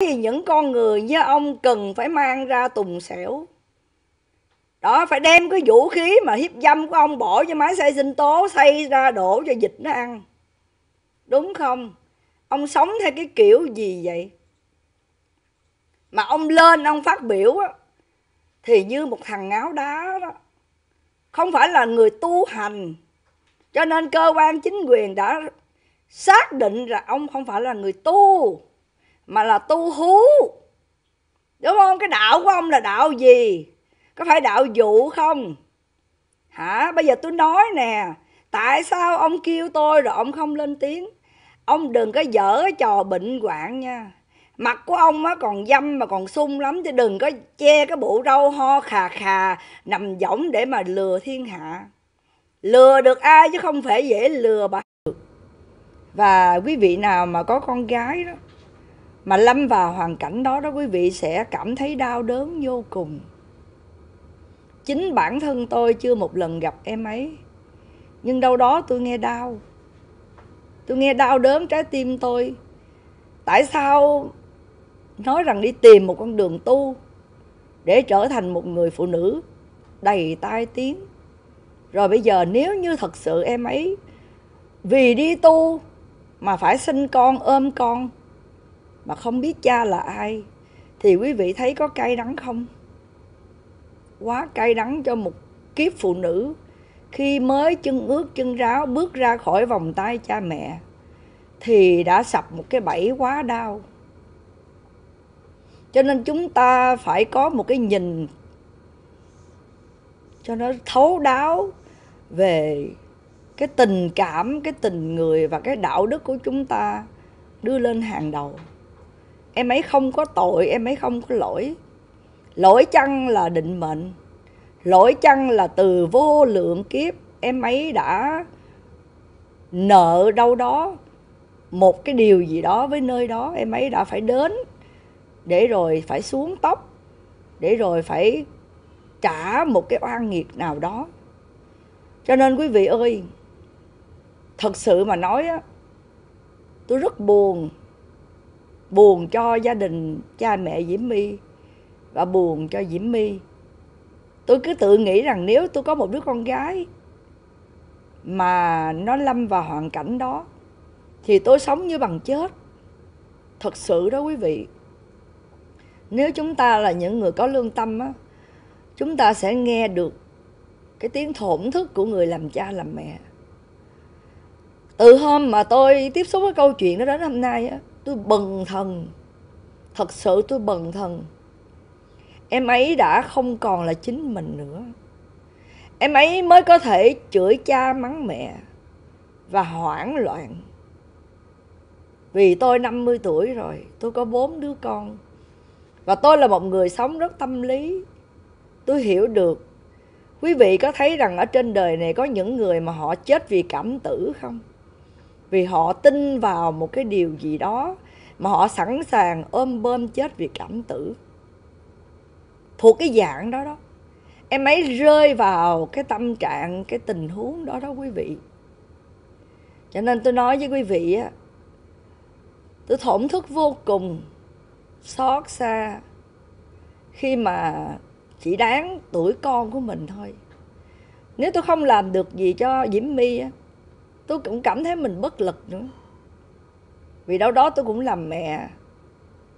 thì những con người như ông cần phải mang ra tùng xẻo đó phải đem cái vũ khí mà hiếp dâm của ông bỏ cho máy xây sinh tố xây ra đổ cho dịch nó ăn đúng không ông sống theo cái kiểu gì vậy mà ông lên ông phát biểu á, thì như một thằng ngáo đá đó không phải là người tu hành cho nên cơ quan chính quyền đã xác định là ông không phải là người tu mà là tu hú đúng không cái đạo của ông là đạo gì có phải đạo dụ không hả bây giờ tôi nói nè tại sao ông kêu tôi rồi ông không lên tiếng ông đừng có dở cái trò bệnh hoạn nha mặt của ông á còn dâm mà còn sung lắm chứ đừng có che cái bộ râu ho khà khà nằm võng để mà lừa thiên hạ lừa được ai chứ không phải dễ lừa bà được và quý vị nào mà có con gái đó mà lâm vào hoàn cảnh đó đó quý vị sẽ cảm thấy đau đớn vô cùng chính bản thân tôi chưa một lần gặp em ấy nhưng đâu đó tôi nghe đau tôi nghe đau đớn trái tim tôi tại sao nói rằng đi tìm một con đường tu để trở thành một người phụ nữ đầy tai tiếng rồi bây giờ nếu như thật sự em ấy vì đi tu mà phải sinh con ôm con mà không biết cha là ai thì quý vị thấy có cay đắng không quá cay đắng cho một kiếp phụ nữ khi mới chân ướt chân ráo bước ra khỏi vòng tay cha mẹ thì đã sập một cái bẫy quá đau cho nên chúng ta phải có một cái nhìn cho nó thấu đáo về cái tình cảm cái tình người và cái đạo đức của chúng ta đưa lên hàng đầu em ấy không có tội em ấy không có lỗi lỗi chăng là định mệnh lỗi chăng là từ vô lượng kiếp em ấy đã nợ đâu đó một cái điều gì đó với nơi đó em ấy đã phải đến để rồi phải xuống tóc để rồi phải trả một cái oan nghiệt nào đó cho nên quý vị ơi thật sự mà nói á tôi rất buồn buồn cho gia đình cha mẹ Diễm My và buồn cho Diễm My. Tôi cứ tự nghĩ rằng nếu tôi có một đứa con gái mà nó lâm vào hoàn cảnh đó thì tôi sống như bằng chết. Thật sự đó quý vị. Nếu chúng ta là những người có lương tâm á, chúng ta sẽ nghe được cái tiếng thổn thức của người làm cha làm mẹ từ hôm mà tôi tiếp xúc với câu chuyện đó đến hôm nay á tôi bần thần thật sự tôi bần thần em ấy đã không còn là chính mình nữa em ấy mới có thể chửi cha mắng mẹ và hoảng loạn vì tôi 50 tuổi rồi tôi có bốn đứa con và tôi là một người sống rất tâm lý tôi hiểu được quý vị có thấy rằng ở trên đời này có những người mà họ chết vì cảm tử không vì họ tin vào một cái điều gì đó mà họ sẵn sàng ôm bơm chết vì cảm tử thuộc cái dạng đó đó em ấy rơi vào cái tâm trạng cái tình huống đó đó quý vị cho nên tôi nói với quý vị á tôi thổn thức vô cùng xót xa khi mà chỉ đáng tuổi con của mình thôi nếu tôi không làm được gì cho diễm my á tôi cũng cảm thấy mình bất lực nữa vì đâu đó tôi cũng làm mẹ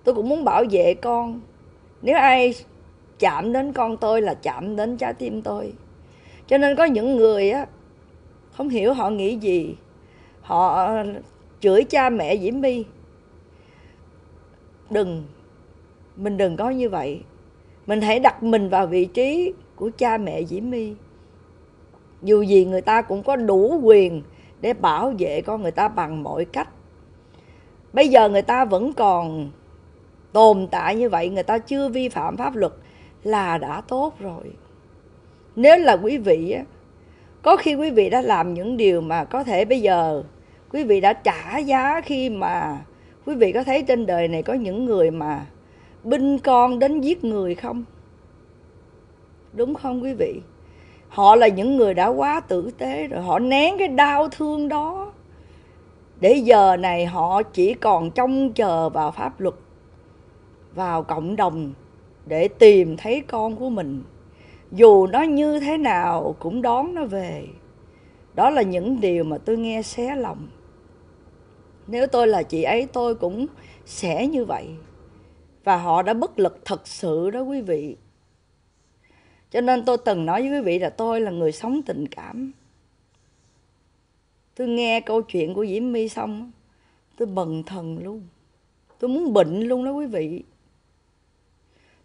tôi cũng muốn bảo vệ con nếu ai chạm đến con tôi là chạm đến trái tim tôi cho nên có những người á không hiểu họ nghĩ gì họ chửi cha mẹ diễm my đừng mình đừng có như vậy mình hãy đặt mình vào vị trí của cha mẹ diễm my dù gì người ta cũng có đủ quyền để bảo vệ con người ta bằng mọi cách bây giờ người ta vẫn còn tồn tại như vậy người ta chưa vi phạm pháp luật là đã tốt rồi nếu là quý vị có khi quý vị đã làm những điều mà có thể bây giờ quý vị đã trả giá khi mà quý vị có thấy trên đời này có những người mà binh con đến giết người không đúng không quý vị họ là những người đã quá tử tế rồi họ nén cái đau thương đó để giờ này họ chỉ còn trông chờ vào pháp luật vào cộng đồng để tìm thấy con của mình dù nó như thế nào cũng đón nó về đó là những điều mà tôi nghe xé lòng nếu tôi là chị ấy tôi cũng sẽ như vậy và họ đã bất lực thật sự đó quý vị cho nên tôi từng nói với quý vị là tôi là người sống tình cảm tôi nghe câu chuyện của diễm my xong tôi bần thần luôn tôi muốn bệnh luôn đó quý vị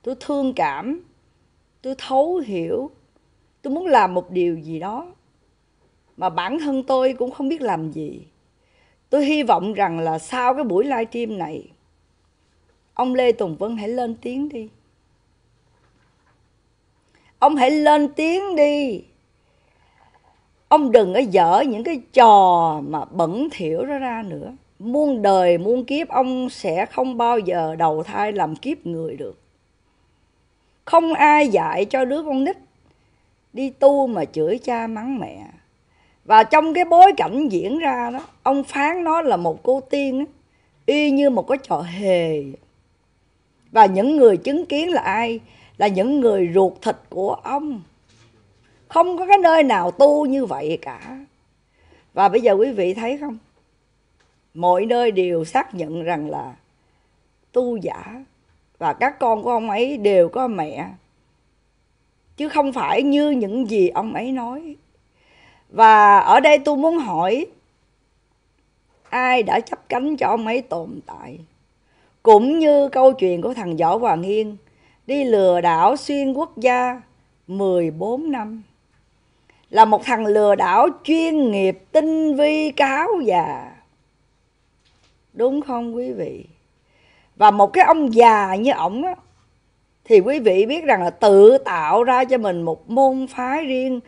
tôi thương cảm tôi thấu hiểu tôi muốn làm một điều gì đó mà bản thân tôi cũng không biết làm gì tôi hy vọng rằng là sau cái buổi live stream này ông lê tùng vân hãy lên tiếng đi Ông hãy lên tiếng đi. Ông đừng có dở những cái trò mà bẩn thỉu đó ra nữa. Muôn đời muôn kiếp ông sẽ không bao giờ đầu thai làm kiếp người được. Không ai dạy cho đứa con nít đi tu mà chửi cha mắng mẹ. Và trong cái bối cảnh diễn ra đó, ông phán nó là một cô tiên y như một cái trò hề. Và những người chứng kiến là ai? là những người ruột thịt của ông không có cái nơi nào tu như vậy cả và bây giờ quý vị thấy không mọi nơi đều xác nhận rằng là tu giả và các con của ông ấy đều có mẹ chứ không phải như những gì ông ấy nói và ở đây tôi muốn hỏi ai đã chấp cánh cho ông ấy tồn tại cũng như câu chuyện của thằng võ hoàng hiên đi lừa đảo xuyên quốc gia 14 năm. Là một thằng lừa đảo chuyên nghiệp tinh vi cáo già. Đúng không quý vị? Và một cái ông già như ổng á, thì quý vị biết rằng là tự tạo ra cho mình một môn phái riêng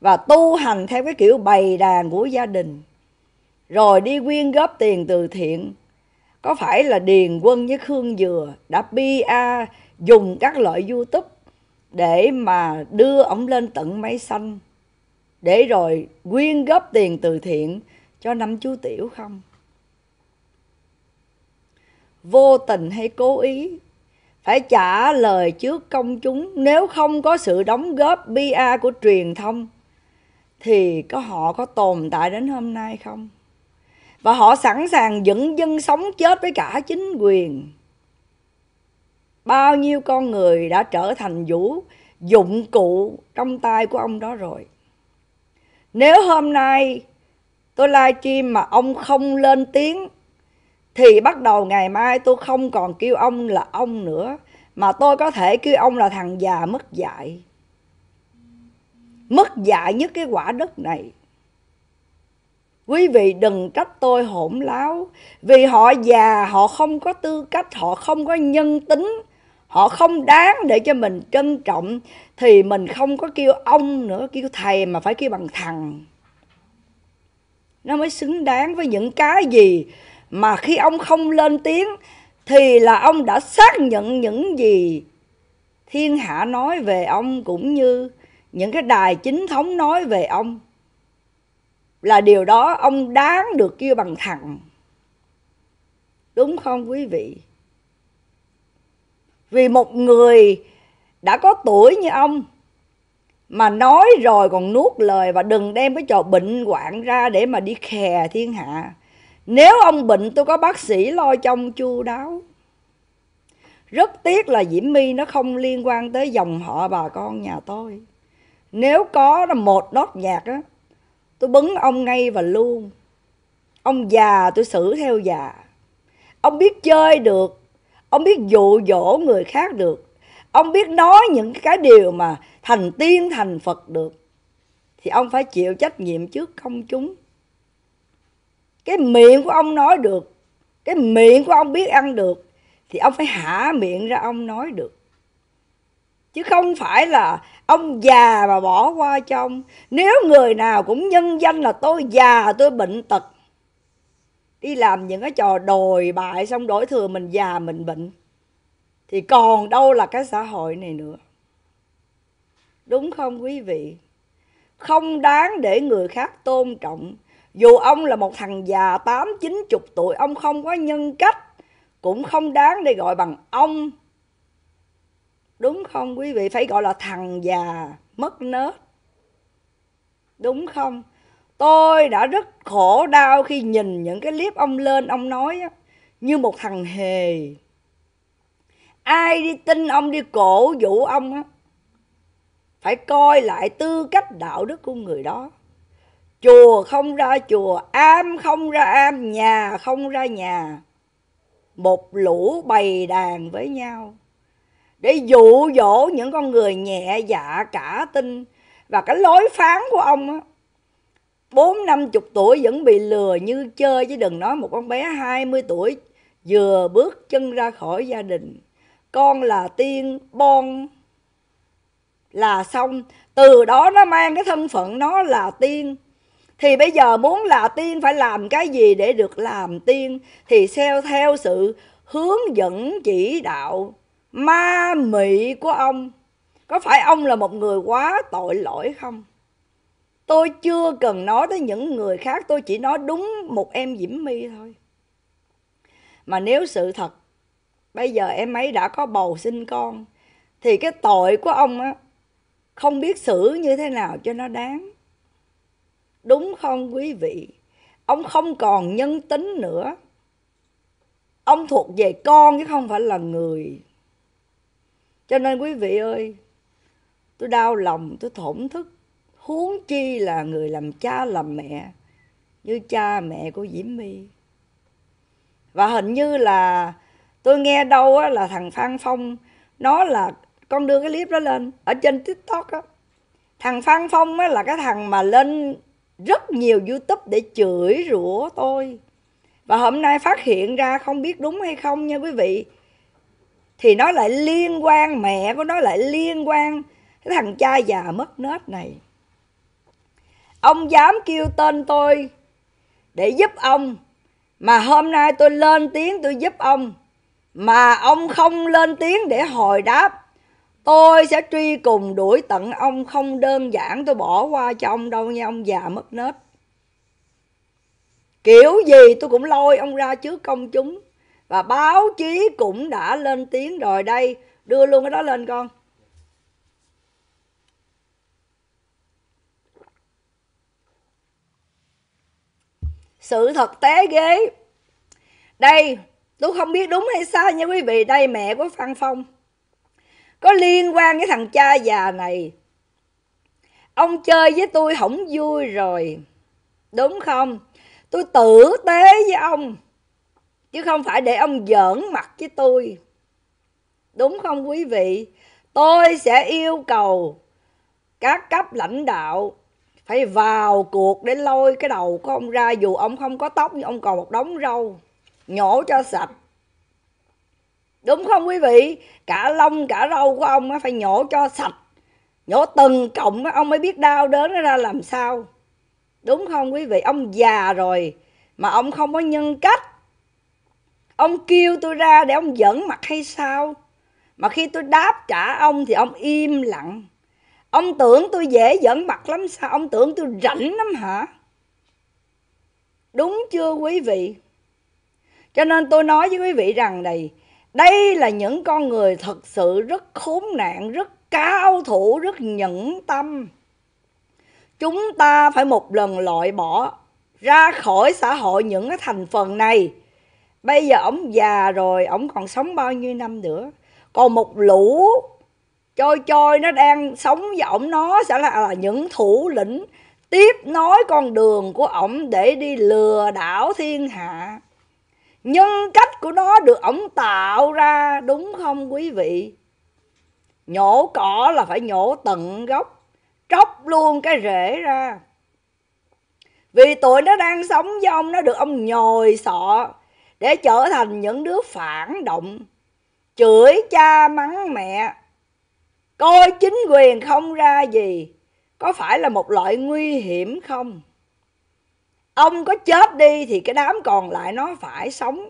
và tu hành theo cái kiểu bày đàn của gia đình rồi đi quyên góp tiền từ thiện có phải là điền quân với khương dừa đã bia dùng các loại youtube để mà đưa ổng lên tận máy xanh để rồi quyên góp tiền từ thiện cho năm chú tiểu không vô tình hay cố ý phải trả lời trước công chúng nếu không có sự đóng góp PR của truyền thông thì có họ có tồn tại đến hôm nay không và họ sẵn sàng dẫn dân sống chết với cả chính quyền bao nhiêu con người đã trở thành vũ dụng cụ trong tay của ông đó rồi nếu hôm nay tôi live stream mà ông không lên tiếng thì bắt đầu ngày mai tôi không còn kêu ông là ông nữa mà tôi có thể kêu ông là thằng già mất dạy mất dạy nhất cái quả đất này quý vị đừng trách tôi hỗn láo vì họ già họ không có tư cách họ không có nhân tính họ không đáng để cho mình trân trọng thì mình không có kêu ông nữa kêu thầy mà phải kêu bằng thằng nó mới xứng đáng với những cái gì mà khi ông không lên tiếng thì là ông đã xác nhận những gì thiên hạ nói về ông cũng như những cái đài chính thống nói về ông là điều đó ông đáng được kêu bằng thằng đúng không quý vị vì một người đã có tuổi như ông mà nói rồi còn nuốt lời và đừng đem cái trò bệnh hoạn ra để mà đi khè thiên hạ. Nếu ông bệnh tôi có bác sĩ lo trong chu đáo. Rất tiếc là Diễm My nó không liên quan tới dòng họ bà con nhà tôi. Nếu có là một nốt nhạc á, tôi bấn ông ngay và luôn. Ông già tôi xử theo già. Ông biết chơi được ông biết dụ dỗ người khác được ông biết nói những cái điều mà thành tiên thành phật được thì ông phải chịu trách nhiệm trước công chúng cái miệng của ông nói được cái miệng của ông biết ăn được thì ông phải hạ miệng ra ông nói được chứ không phải là ông già mà bỏ qua cho ông nếu người nào cũng nhân danh là tôi già tôi bệnh tật đi làm những cái trò đồi bại xong đổi thừa mình già mình bệnh thì còn đâu là cái xã hội này nữa đúng không quý vị không đáng để người khác tôn trọng dù ông là một thằng già tám chín chục tuổi ông không có nhân cách cũng không đáng để gọi bằng ông đúng không quý vị phải gọi là thằng già mất nết đúng không Tôi đã rất khổ đau khi nhìn những cái clip ông lên ông nói á, như một thằng hề. Ai đi tin ông đi cổ vũ ông á, phải coi lại tư cách đạo đức của người đó. Chùa không ra chùa, am không ra am, nhà không ra nhà. Một lũ bày đàn với nhau để dụ dỗ những con người nhẹ dạ cả tin và cái lối phán của ông á, bốn năm chục tuổi vẫn bị lừa như chơi chứ đừng nói một con bé 20 tuổi vừa bước chân ra khỏi gia đình con là tiên bon là xong từ đó nó mang cái thân phận nó là tiên thì bây giờ muốn là tiên phải làm cái gì để được làm tiên thì theo theo sự hướng dẫn chỉ đạo ma mị của ông có phải ông là một người quá tội lỗi không tôi chưa cần nói tới những người khác tôi chỉ nói đúng một em diễm my thôi mà nếu sự thật bây giờ em ấy đã có bầu sinh con thì cái tội của ông á không biết xử như thế nào cho nó đáng đúng không quý vị ông không còn nhân tính nữa ông thuộc về con chứ không phải là người cho nên quý vị ơi tôi đau lòng tôi thổn thức huống chi là người làm cha làm mẹ như cha mẹ của Diễm My và hình như là tôi nghe đâu á, là thằng Phan Phong nó là con đưa cái clip đó lên ở trên TikTok á thằng Phan Phong á, là cái thằng mà lên rất nhiều YouTube để chửi rủa tôi và hôm nay phát hiện ra không biết đúng hay không nha quý vị thì nó lại liên quan mẹ của nó lại liên quan cái thằng cha già mất nết này Ông dám kêu tên tôi để giúp ông. Mà hôm nay tôi lên tiếng tôi giúp ông. Mà ông không lên tiếng để hồi đáp. Tôi sẽ truy cùng đuổi tận ông không đơn giản tôi bỏ qua cho ông đâu nha ông già mất nết. Kiểu gì tôi cũng lôi ông ra trước công chúng. Và báo chí cũng đã lên tiếng rồi đây. Đưa luôn cái đó lên con. sự thật tế ghế đây tôi không biết đúng hay sai nha quý vị đây mẹ của phan phong có liên quan với thằng cha già này ông chơi với tôi không vui rồi đúng không tôi tử tế với ông chứ không phải để ông giỡn mặt với tôi đúng không quý vị tôi sẽ yêu cầu các cấp lãnh đạo phải vào cuộc để lôi cái đầu của ông ra dù ông không có tóc nhưng ông còn một đống râu nhổ cho sạch đúng không quý vị cả lông cả râu của ông phải nhổ cho sạch nhổ từng cọng ông mới biết đau đớn nó ra làm sao đúng không quý vị ông già rồi mà ông không có nhân cách ông kêu tôi ra để ông dẫn mặt hay sao mà khi tôi đáp trả ông thì ông im lặng Ông tưởng tôi dễ giỡn mặt lắm sao? Ông tưởng tôi rảnh lắm hả? Đúng chưa quý vị? Cho nên tôi nói với quý vị rằng này, đây là những con người thật sự rất khốn nạn, rất cao thủ, rất nhẫn tâm. Chúng ta phải một lần loại bỏ ra khỏi xã hội những cái thành phần này. Bây giờ ổng già rồi, ổng còn sống bao nhiêu năm nữa? Còn một lũ trôi trôi nó đang sống với ổng nó sẽ là, là những thủ lĩnh tiếp nối con đường của ổng để đi lừa đảo thiên hạ nhân cách của nó được ổng tạo ra đúng không quý vị nhổ cỏ là phải nhổ tận gốc tróc luôn cái rễ ra vì tụi nó đang sống với ông nó được ông nhồi sọ để trở thành những đứa phản động chửi cha mắng mẹ Coi chính quyền không ra gì, có phải là một loại nguy hiểm không? Ông có chết đi thì cái đám còn lại nó phải sống.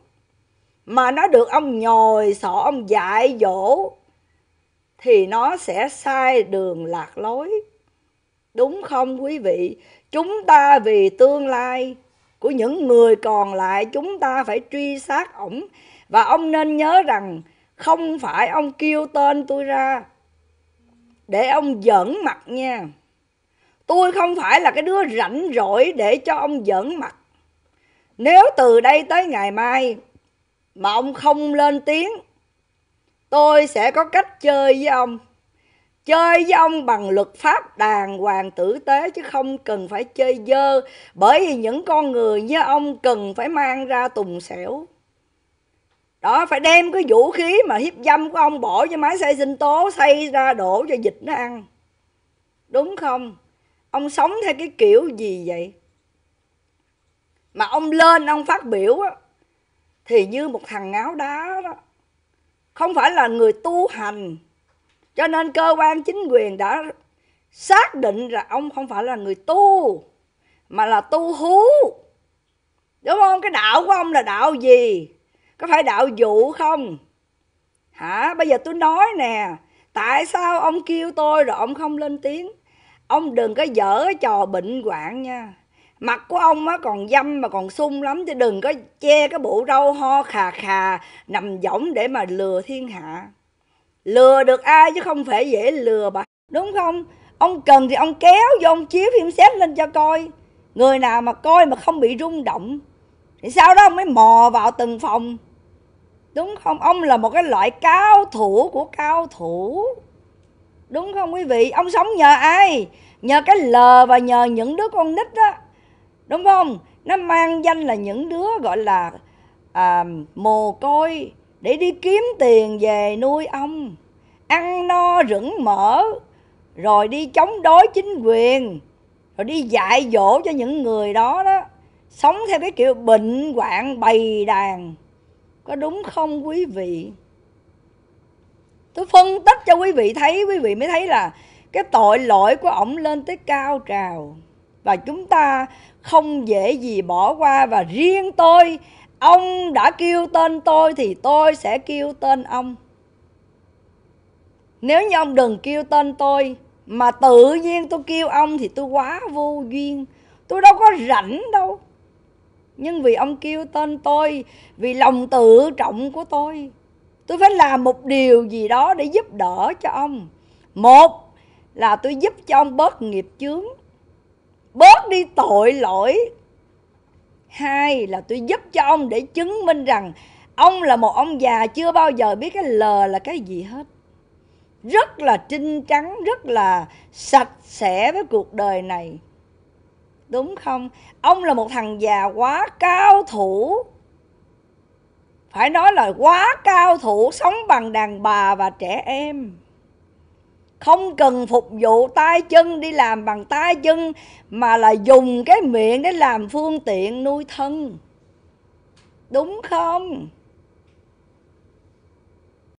Mà nó được ông nhồi sọ, ông dạy dỗ, thì nó sẽ sai đường lạc lối. Đúng không quý vị? Chúng ta vì tương lai của những người còn lại chúng ta phải truy sát ổng. Và ông nên nhớ rằng không phải ông kêu tên tôi ra để ông giỡn mặt nha tôi không phải là cái đứa rảnh rỗi để cho ông giỡn mặt nếu từ đây tới ngày mai mà ông không lên tiếng tôi sẽ có cách chơi với ông chơi với ông bằng luật pháp đàng hoàng tử tế chứ không cần phải chơi dơ bởi vì những con người như ông cần phải mang ra tùng xẻo đó phải đem cái vũ khí mà hiếp dâm của ông bỏ cho máy xay sinh tố xay ra đổ cho dịch nó ăn đúng không ông sống theo cái kiểu gì vậy mà ông lên ông phát biểu á, thì như một thằng ngáo đá đó không phải là người tu hành cho nên cơ quan chính quyền đã xác định là ông không phải là người tu mà là tu hú đúng không cái đạo của ông là đạo gì có phải đạo dụ không hả bây giờ tôi nói nè tại sao ông kêu tôi rồi ông không lên tiếng ông đừng có dở trò bệnh hoạn nha mặt của ông á còn dâm mà còn sung lắm chứ đừng có che cái bộ râu ho khà khà nằm võng để mà lừa thiên hạ lừa được ai chứ không phải dễ lừa bà đúng không ông cần thì ông kéo vô ông chiếu phim xét lên cho coi người nào mà coi mà không bị rung động thì sau đó ông mới mò vào từng phòng đúng không ông là một cái loại cao thủ của cao thủ đúng không quý vị ông sống nhờ ai nhờ cái lờ và nhờ những đứa con nít đó đúng không nó mang danh là những đứa gọi là à, mồ côi để đi kiếm tiền về nuôi ông ăn no rửng mỡ rồi đi chống đối chính quyền rồi đi dạy dỗ cho những người đó đó sống theo cái kiểu bệnh hoạn bầy đàn có đúng không quý vị tôi phân tích cho quý vị thấy quý vị mới thấy là cái tội lỗi của ổng lên tới cao trào và chúng ta không dễ gì bỏ qua và riêng tôi ông đã kêu tên tôi thì tôi sẽ kêu tên ông nếu như ông đừng kêu tên tôi mà tự nhiên tôi kêu ông thì tôi quá vô duyên tôi đâu có rảnh đâu nhưng vì ông kêu tên tôi vì lòng tự trọng của tôi tôi phải làm một điều gì đó để giúp đỡ cho ông một là tôi giúp cho ông bớt nghiệp chướng bớt đi tội lỗi hai là tôi giúp cho ông để chứng minh rằng ông là một ông già chưa bao giờ biết cái lờ là cái gì hết rất là trinh trắng rất là sạch sẽ với cuộc đời này đúng không ông là một thằng già quá cao thủ phải nói là quá cao thủ sống bằng đàn bà và trẻ em không cần phục vụ tay chân đi làm bằng tay chân mà là dùng cái miệng để làm phương tiện nuôi thân đúng không